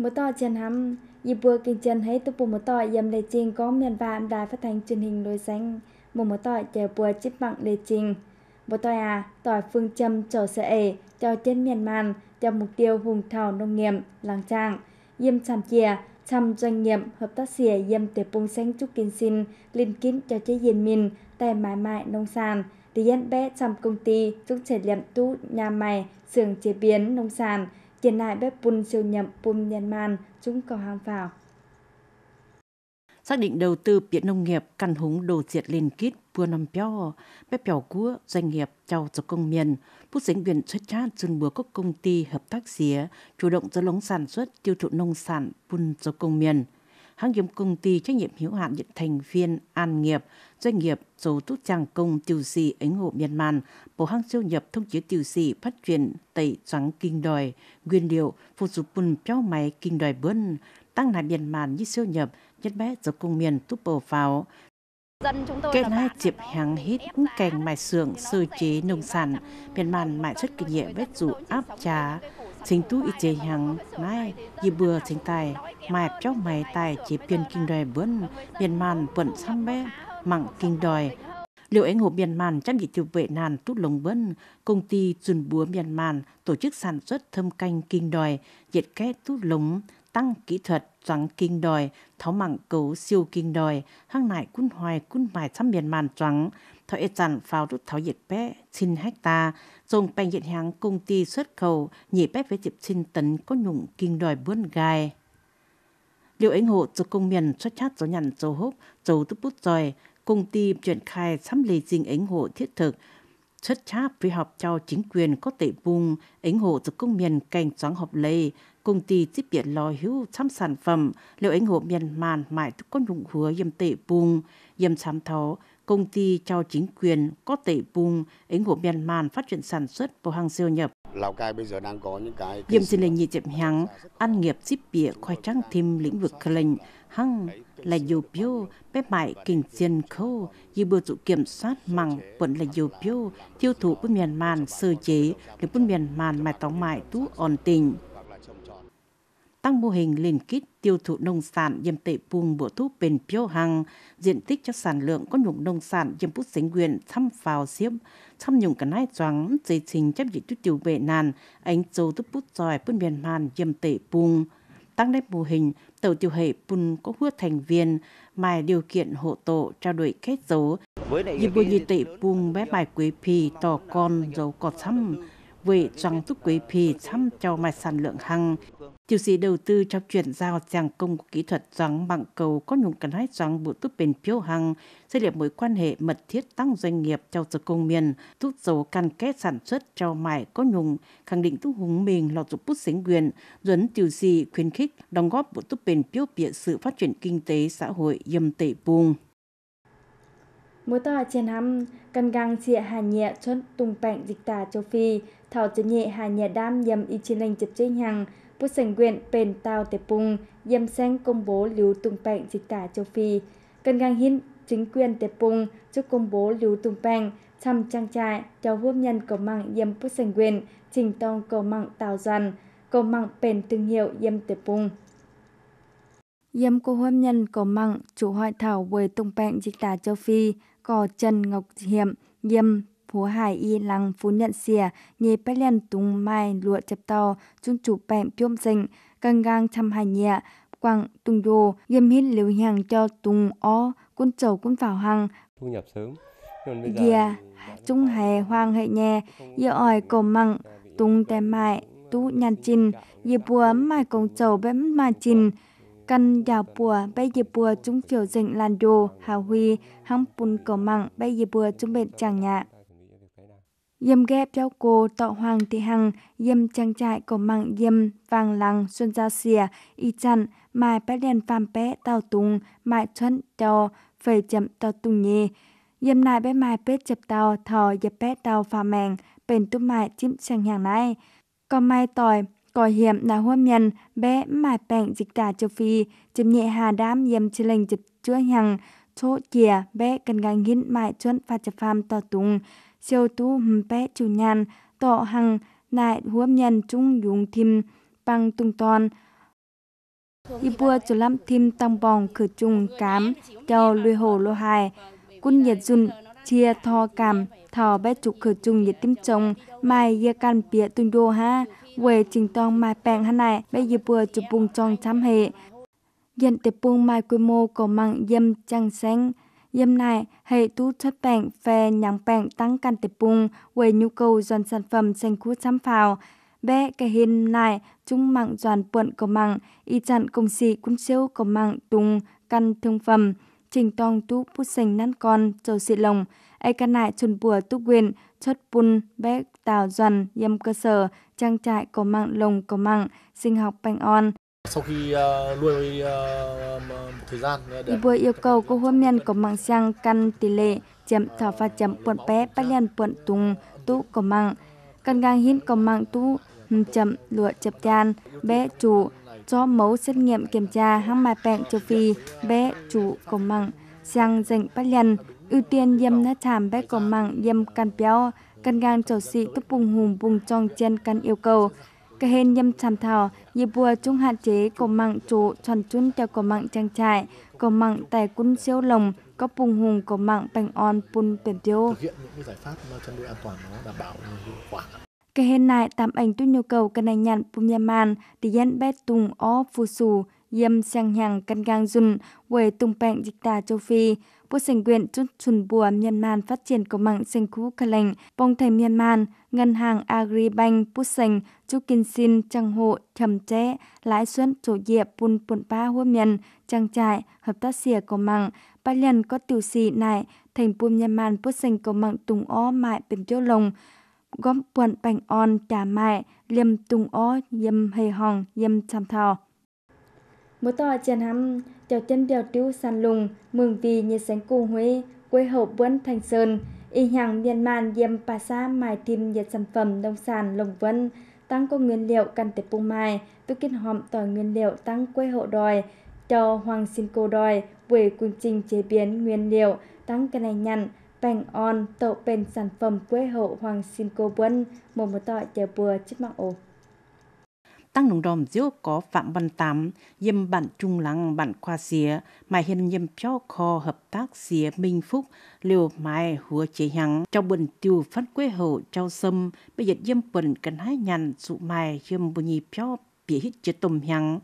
Mở to chân hắm, dịp vừa kinh chân thấy tụ bộ mở to dầm đề trình có miền và âm đài phát thanh truyền hình đối danh. Một mở to chờ bùa chip bằng đề trình. một to à, tỏi phương châm trở sợ ể, cho trên miền màn, cho mục tiêu vùng thảo nông nghiệp, làng trang, dìm sản kia chăm doanh nghiệp hợp tác xỉa dâm tuyệt bông xanh trúc kinh xin liên kín cho chế diện mình tại mãi mãi nông sản thì dân bé chăm công ty trúc trẻ liệm tú nhà mày xưởng chế biến nông sản trên này bếp bùn siêu nhậm bùn nhân man chúng cầu hàng vào. Xác định đầu tư biển nông nghiệp căn húng đồ diệt liên kết vừa nằm béo, bếp béo cua doanh nghiệp chào cho công miền, bút dính viện xuất chát dùn bùa các công ty hợp tác xía, chủ động cho lống sản xuất tiêu thụ nông sản bùn cho công miền hãng nghiệp công ty trách nhiệm hữu hạn nhận thành viên An nghiệp, doanh nghiệp dầu tút trang công tiêu sĩ ủng hộ Myanmar, bộ hãng siêu nhập thông chế tiêu sĩ phát triển tẩy trắng kinh đòi, nguyên liệu phụ dụng bùn cho máy kinh đòi bơn tăng lại Myanmar như siêu nhập, nhất bé dầu công miền túp bồ pháo, Dân chúng tôi Kênh hai chiệp hàng hít cành mài xưởng sơ chế nông sản, miền màn mãi xuất kinh nghiệm vết dụ áp trà, chính tú ít chế hàng mai dì bừa chính tài mài cho mày tài chế biên kinh đòi bướn biên màn bận xăm bé mặn kinh đòi liệu anh hộp miền màn chăm chỉ tiêu vệ nàn tút lồng bân công ty dùn búa miền màn tổ chức sản xuất thâm canh kinh đòi diệt kết tút lồng tăng kỹ thuật choáng kinh đòi tháo mặn cấu siêu kinh đòi hang nại cun hoài cun mài xăm miền màn choáng thọ ế chặn vào rút thảo nhiệt bé xin hecta dùng bành hiện hàng công ty xuất khẩu nhị bé với dịp xin tấn có nhụng kinh đòi buôn gai liệu ánh hộ cho công miền xuất chát gió nhằn dầu hốc dầu tức bút rồi công ty chuyển khai sắm lì dinh ánh hộ thiết thực xuất cháp với họp cho chính quyền có tệ vùng ánh hộ cho công miền cành xóa họp lây công ty tiếp biệt lo hữu sắm sản phẩm liệu ánh hộ miền màn mãi tức có nhụng hứa yếm tệ vùng yếm sám thấu công ty cho chính quyền có tệ bùng ứng hộ Myanmar phát triển sản xuất bộ hàng siêu nhập. Lào Cai bây giờ đang có những cái... Dìm xin lệnh nhị chậm hằng, ăn nghiệp xếp bịa khoai trắng thêm lĩnh vực khờ lệnh, hăng là dù biêu, bếp mại kinh tiền khô dù bừa trụ kiểm soát mằng vẫn là dù biêu, tiêu thụ bức Myanmar sơ chế, để bức Myanmar mà tóng mại tú ổn tình tăng mô hình liên kết tiêu thụ nông sản dâm tệ buông bộ thuốc bền piêu hàng diện tích cho sản lượng có nhung nông sản dâm bút sinh quyền thăm vào xiêm thăm nhung cả nai choáng dây trình chấp dị tuyết tiểu vệ nàn anh châu tức bút giỏi bút miền màn dâm tệ bùng tăng lên mô hình tàu tiểu hệ bùn có hứa thành viên mài điều kiện hộ tổ trao đổi kết dấu dịp bùi nhị tệ bùng bé bài quý phi tỏ con dấu cọt thăm vệ trăng tức quý phi thăm cho mài sản lượng hăng Chiều sĩ đầu tư trong chuyển giao giảng công của kỹ thuật doáng mạng cầu có nhung cần hai doáng bộ tốt bền phiếu hàng, xây lập mối quan hệ mật thiết tăng doanh nghiệp trong sự công miền, thúc dấu cam kết sản xuất cho mải có nhung, khẳng định thúc hùng mình lọt dụng bút sinh quyền, dẫn chiều sĩ khuyến khích đóng góp bộ tốt bền phiếu bịa sự phát triển kinh tế xã hội dâm tệ buông. Mùa tòa trên năm cần găng chia hà nhẹ chốt tùng bệnh dịch tả châu Phi, thảo chân nhẹ hà nhẹ đam dầm y trên lệnh chập chế nhằng, Pusen Nguyện Pen Tao Tê Pung Yem Seng công bố lưu tung bệnh dịch tả châu Phi. Cần ngang hiến chính quyền Tê Pung trước công bố lưu tung bệnh chăm trang trại cho vô nhân cầu mạng Yem Pusen Nguyện trình tông cầu mạng Tào Doan cầu mạng Pen thương hiệu Yem Tê Pung. Yem cô hôm nhân cầu mạng chủ hội thảo về tung bệnh dịch tả châu Phi cò Trần Ngọc Hiệm Yem phú hải y lăng phú nhận xìa nhì bất liền tung mai lụa chập tàu chung chủ bẹm piôm dịnh cân gang chăm hải nhẹ quảng tung đồ nghiêm hít liều hàng cho tung ó quân chầu quân vào hàng thu nhập sớm Gìa, trung hề hoang hệ nhẹ, dịa ỏi cổ mặng, tung tè mại, tú nhàn chinh, dịa bùa mai công chầu bém mà chinh, căn dạo bùa bay dịp bùa chúng phiểu dịnh làn đồ hào huy hăng bùn cổ mặn bay dịp bùa chúng bệnh chàng nhạc Dâm ghép cháu cô tọ hoàng thị hằng, dâm trang trại của mạng dâm vàng lăng xuân gia xìa, y chặn, mai bé đèn phàm bé tàu tùng, mai xuân cho, phẩy chậm tàu tùng nhì. Dâm nại bé mai bé chập tàu, thò dập bé tàu phà mèn bền tu mai chim sang hàng này. Còn mai tỏi, còi hiểm là hôm nhân, bé mai bệnh dịch tả châu Phi, chụp nhẹ hà đám dâm chỉ lệnh chụp chữa hàng, chỗ chìa bé cần gánh hin mai chuẩn và chập phàm tàu tùng siêu tu hầm bé chủ nhàn tọ hằng nại huốm nhân trung dùng thim bằng tung toàn y bua chủ lắm thim tăng bòng khử trùng cám đeo lùi hồ lô hài quân nhiệt dùn chia thò cảm thò bé trục khử trùng nhiệt tim chồng mai ye can bịa tung đô ha về trình tong mai bèng hà này bé y bua chụp bùng tròn chăm hệ dân tiệp buông mai quy mô có mặng dâm trăng xanh Yêm này hệ tu thất bệnh về nhàng bệnh tăng căn tệp bùng về nhu cầu dần sản phẩm xanh khu chăm phào. Bé cái hình này chung mạng dàn buộn cầu mạng, y chặn công sĩ cũng siêu cầu mạng tung căn thương phẩm. Trình tong tu bút xanh năn con châu xị lồng. Ê căn này chuẩn bùa tu quyền, chất bùn, bé tào dần, dâm cơ sở, trang trại cầu mạng lồng cầu mạng, sinh học bệnh on. Sau khi ờ, nuôi ờ, một thời gian... Ờ, để... Vừa yêu cầu cô hôm nhân có mạng sang căn tỷ lệ chậm thở pha chậm quận bé bắt liền quận tung tú có mạng. Căn gang hiến có mạng tú ừ, chậm lụa chập chan bé chủ cho mẫu xét nghiệm kiểm tra hãng mai bệnh châu Phi bé chủ có mạng sang dành bắt liền ưu tiên dâm nát thảm bé có mạng dâm căn béo căn gang trầu sĩ tức bùng hùm bùng tròn trên căn yêu cầu cái hên nhâm chằm thảo như bùa chung hạn chế cổ mạng chủ tròn chun cho cổ mạng trang trại cổ mạng tài quân siêu lồng có bùng hùng cổ mạng bành on pun tiền tiêu thực hiện những giải pháp chăn ờ, nuôi an toàn nó đảm bảo hiệu quả cái hên này tạm ảnh tu nhu cầu cái này nhàn pum yaman thì dân bé tùng ó phù sù yếm sang hàng căn gang dùn về tùng bẹn dịch tà châu phi Bộ sinh quyền chun chun bùa Myanmar phát triển công mạng sinh khu ca lệnh, bông thầy Myanmar, ngân hàng Agribank Bút Sành, Chú Kinh Xin, Trăng Hộ, Chầm Chế, Lãi Xuân, Chủ Diệp, Bùn Bùn Ba Hô Nhân, Trang Trại, Hợp tác xìa công mạng, ba lần có tiểu sĩ này, thành bùm Myanmar Bút Sành công mạng tùng ó mại bìm châu lồng, gom buồn bành on trà mại, liềm tùng ó, yêm hề hòn, yêm chăm thảo. Mỗi tòa chèn hắm trèo chân đèo tiêu san lùng, mừng vì như sánh cù Huế, quê hậu vân thành sơn, y hàng miền man diêm pa sa mài tìm nhiệt sản phẩm nông sản lồng vân, tăng có nguyên liệu cần tế bùng mài, tôi kết hòm tỏi nguyên liệu tăng quê hậu đòi, cho hoàng xin cô đòi, về quy trình chế biến nguyên liệu tăng cái này nhặn, bành on tậu bền sản phẩm quê hậu hoàng xin cô vân một một tỏi chè bùa chiếc mạng ổ tăng nồng đòm dữ có phạm văn tám dâm bản trung lăng bản khoa xía mà hiện yêm cho kho hợp tác xía minh phúc liều mai hứa chế hằng trong bình tiêu phát quê hậu trao sâm bây giờ dâm bình cần hái nhàn dụ mai dâm bù nhì cho bị hít chế tôm hằng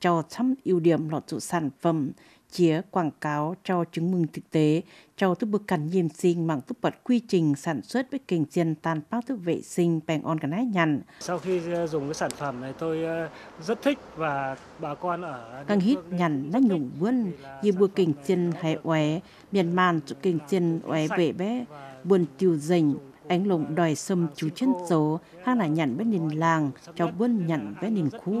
cho thăm ưu điểm lọt dụ sản phẩm chía quảng cáo cho chứng minh thực tế cho thức bực cảnh diêm sinh bằng thức bật quy trình sản xuất với kinh dân tan bác thức vệ sinh bèn on cái nhằn. Sau khi ờ, dùng cái sản phẩm này tôi ờ, rất thích và bà con ở căng hít nhằn nó nhủng buôn như bữa kinh dân hay oé miền man cho kinh dân oé vệ bé buồn tiêu dành anh lùng đòi xâm chú chân số hang là nhận với nền làng cho buôn nhận với nền khu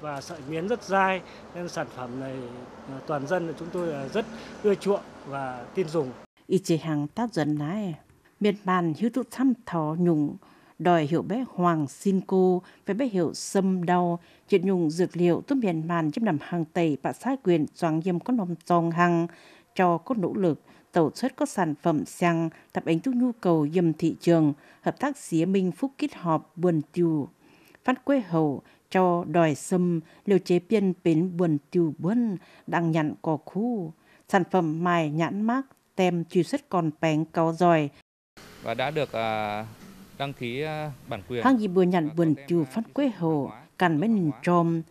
và sợi miến rất dai nên sản phẩm này à, toàn dân chúng tôi rất ưa chuộng và tin dùng y chế hàng tác dân này miệt bàn hữu tụ thăm thó nhùng đòi hiệu bé hoàng xin cô với bé hiệu sâm đau chuyện nhùng dược liệu tốt miền màn chấm nằm hàng tây bạ sai quyền choáng diêm có nồng tròn hàng cho có nỗ lực tẩu xuất các sản phẩm xăng tập ứng tốt nhu cầu dầm thị trường, hợp tác xía minh phúc kết họp buồn tiêu. Phát quê hậu cho đòi sâm liều chế biên bến buồn tiêu buôn đang nhận cỏ khu. Sản phẩm mài nhãn mát tem truy xuất còn bánh cao giỏi. Và đã được à, đăng ký à, bản quyền. À, hàng gì bữa nhận buồn tiêu phát quê hậu, cần mấy nền trôm.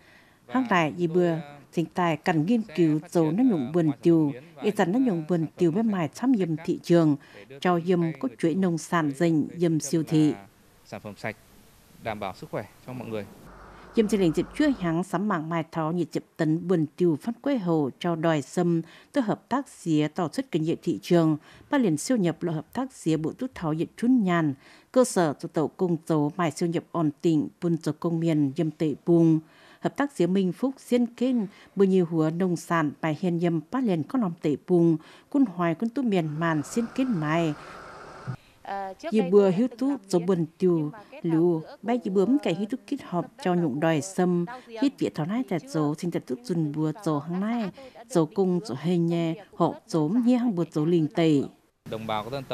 Hàng tại gì bữa chính tài cần nghiên cứu dấu nó nhung vườn tiêu, ý rằng nó nhung vườn tiêu bên mài xăm dầm thị trường, cho dầm có chuỗi nông sản dành dầm siêu thị. Sản phẩm sạch, đảm bảo sức khỏe cho mọi người. Dầm chỉ lĩnh dịp chưa hắn sắm mạng mài tháo nhị dịp tấn vườn tiêu phát quê hồ cho đòi xâm, tư hợp tác xía tỏ xuất kinh nghiệm thị trường, ba liền siêu nhập loại hợp tác xía bộ tút tháo dịch chun nhàn, cơ sở tổ tàu công tố mài siêu nhập ổn tỉnh vườn tổ công miền dầm tệ buông hợp tác giữa minh phúc diễn kinh bởi nhiều hùa nông sản bài hiền nhầm ba liền có lòng tệ bùng quân hoài quân tú miền màn diễn kinh mai dì à, bừa hiếu tú cho bần tiêu lưu bay dì bướm cái hiếu tú kết hợp cho nhụng đòi sâm hít vía thảo nai tẹt dầu xin tẹt tút dùn bừa dầu hăng nai dầu cung dầu hê nhè hộ dốm nhé hăng bừa dầu lình tẩy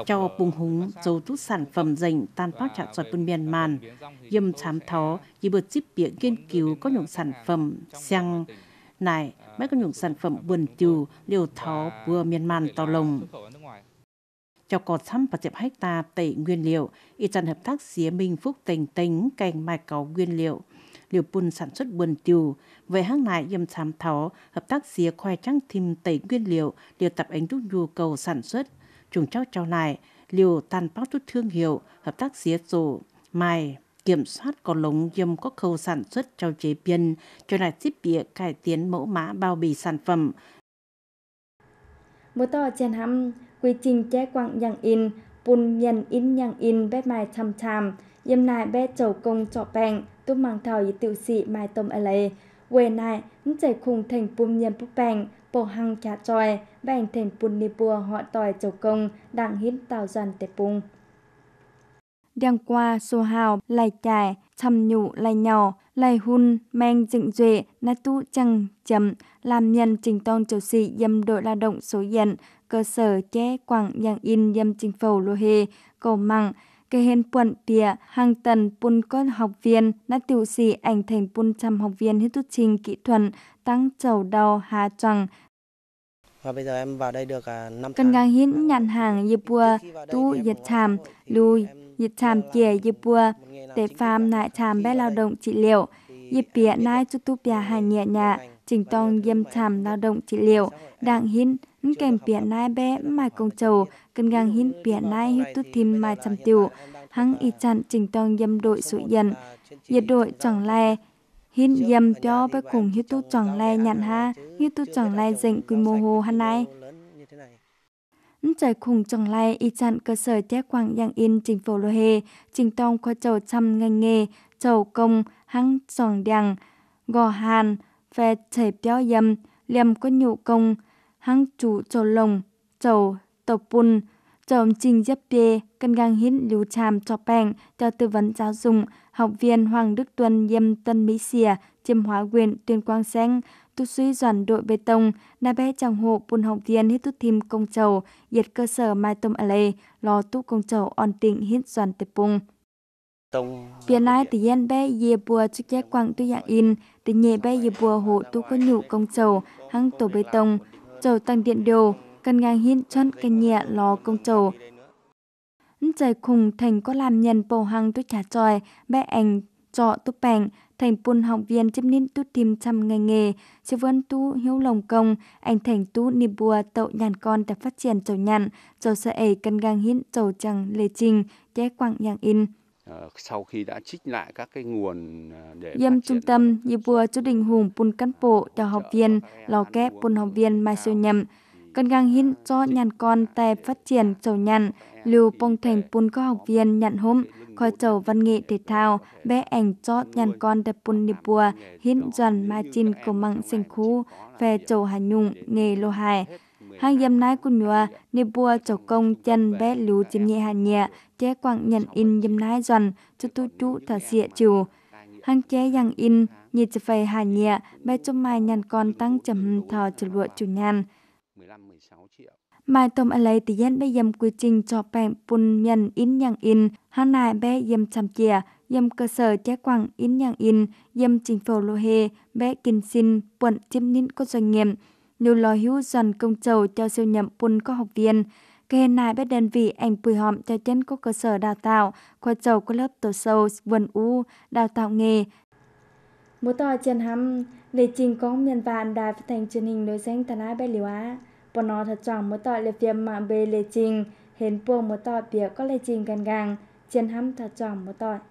cho bùng húng dấu tút sản phẩm dành tan phát trạng giọt bên Myanmar, dâm chám thó, dì bật tiếp biện nghiên cứu có những sản phẩm xăng này mấy có những sản phẩm buồn tiêu liều thó vừa Myanmar tàu lồng. Cho có thăm và chẹp hecta tẩy nguyên liệu, y chăn hợp tác xía Minh Phúc Tình Tính cành mai có nguyên liệu, liều bùn sản xuất buồn tiêu, về hãng này dâm chám thó, hợp tác xía khoai trắng thìm tẩy nguyên liệu, liều tập ánh đúc nhu cầu sản xuất trùng cháu trao lại liều tàn bác chút thương hiệu hợp tác xía rổ mài kiểm soát có lống dâm có khâu sản xuất trao chế biến cho lại tiếp bịa cải tiến mẫu mã bao bì sản phẩm mô to chen hăm quy trình che quặng yang in bùn nhân in yang in bét mai chăm chàm yêm nại bét chầu công trọ bèn túc mang thảo y tiểu sĩ mai tôm ở lề quê này những chảy khùng thành bùm nhân búc bèn bổ hăng trả tròi và ảnh thềm bùn nì bùa họ tòi chầu công đang hiến tạo dần tệ bùng. Điang qua xô hào lại trải, chầm nhụ lại nhỏ, lại hun, mang dựng duệ, nát tu chăng chấm, làm nhân trình tôn chủ sĩ dâm đội lao động số diện, cơ sở che quảng yang in dâm trình phầu lô hề, cầu mặng, kê hên quận tìa hàng tần pun có học viên đã tiểu sĩ ảnh thành pun trăm học viên hết tu trình kỹ thuật tăng chầu đầu hà trăng và bây giờ em vào đây được à, năm Cần gang hiến nhận hàng Yipua, tu Nhật Tràm, lùi, Nhật Tràm kia Yipua, tế phàm nại tràm bé lao động trị liệu, Yipia nai chút tu pia hà nhẹ nhạ, trình tông yêm tràm lao động trị liệu, đặng hiến kèm biển nai bé mai công châu cân gang hin biển nai hít tút thìn mai chăm tiểu hăng y chặn trình tông dâm đội sụi dần nhiệt đội chẳng lè hin dâm cho bé cùng hít tút chẳng lè nhận ha hít tút chẳng lè dịnh quy mô hồ hăn nai trời khủng trồng lè y chặn cơ sở che quảng yang in trình phủ lô hề trình tông qua châu trăm ngành nghề châu công hăng tròn đằng gò hàn về thể béo dầm liềm quân nhụ công hang chủ chầu lồng, chầu tộc bùn, chồng trình dấp bê, cân gang hít lưu tràm cho bèn cho tư vấn giáo dục, học viên Hoàng Đức Tuân Diêm Tân Mỹ Xìa, Chiêm Hóa Quyền, Tuyên Quang Xanh, tu suy doản đội bê tông, nà bé chẳng hộ bùn học viên hít tu thêm công chầu, diệt cơ sở mai tông ở lê, lò tu công chầu on tịnh hít doản tệp bùng. Biển lai thì yên bé dìa bùa chúc giác quang tu dạng in, thì nhẹ bé dìa bùa hộ tu có nhụ công chầu, hăng tổ bê tông, chầu tăng điện điều, cần ngang hiên chân cần nhẹ lò công chầu. Trời khùng thành có làm nhân bầu hăng tôi trả tròi, bé ảnh trọ tu bèng, thành buôn học viên chấp nên tu tìm trăm ngành nghề, chứ vẫn tu hiếu lòng công, anh thành tu niệm bùa tậu nhàn con để phát triển chầu nhàn, chầu sợ ấy cần gang hiến chầu chẳng lề trình, chế quặng nhàng in. Ờ, sau khi đã trích lại các cái nguồn ờ, để Yêm trung tâm như vừa cho đình hùng pun cán bộ đào học viên lò kép pun học viên mai siêu nhậm cần gang hin cho nhàn con tài phát triển chầu nhàn lưu bông thành pun có học viên nhận hôm khỏi chầu văn nghệ thể thao bé ảnh cho nhàn con đẹp pun đi bùa hin dần mai chin cầu mặng sinh khu về chầu hà nhung nghề lô hài Hàng dâm nai của nhòa, nê bùa chầu công chân bé lú chìm nhẹ hà nhẹ, chế quảng nhận in dâm nai dần, cho tu chú thả xịa chiều. Hàng chế yang in, nhị chụp phải hà nhẹ, bé cho mai nhận con tăng chậm thờ chụp lụa chủ nhàn. Mai tôm lấy thì dân bé dâm quy trình cho bạn bùn nhận in yang in, hàng nai bé dâm chăm chìa, dâm cơ sở chế quảng in yang in, dâm chính phủ lô hê, bé kinh xin, quận chiếm nín có doanh nghiệm nếu lo hữu dần công trầu cho siêu nhậm quân có học viên. Kê nài biết đơn vị ảnh bùi họm cho trên có cơ sở đào tạo, qua trầu có lớp tổ sâu, vườn u, đào tạo nghề. Một tòa chân hâm lệ trình có miền vạn đài phát thành truyền hình đối danh tàn ái bé liều á. Bọn nó thật chọn một tòa lệ việc mạng bề lệ trình, hến buông một tòa biểu có lệ trình gần gàng, chân hâm thật chọn một tòa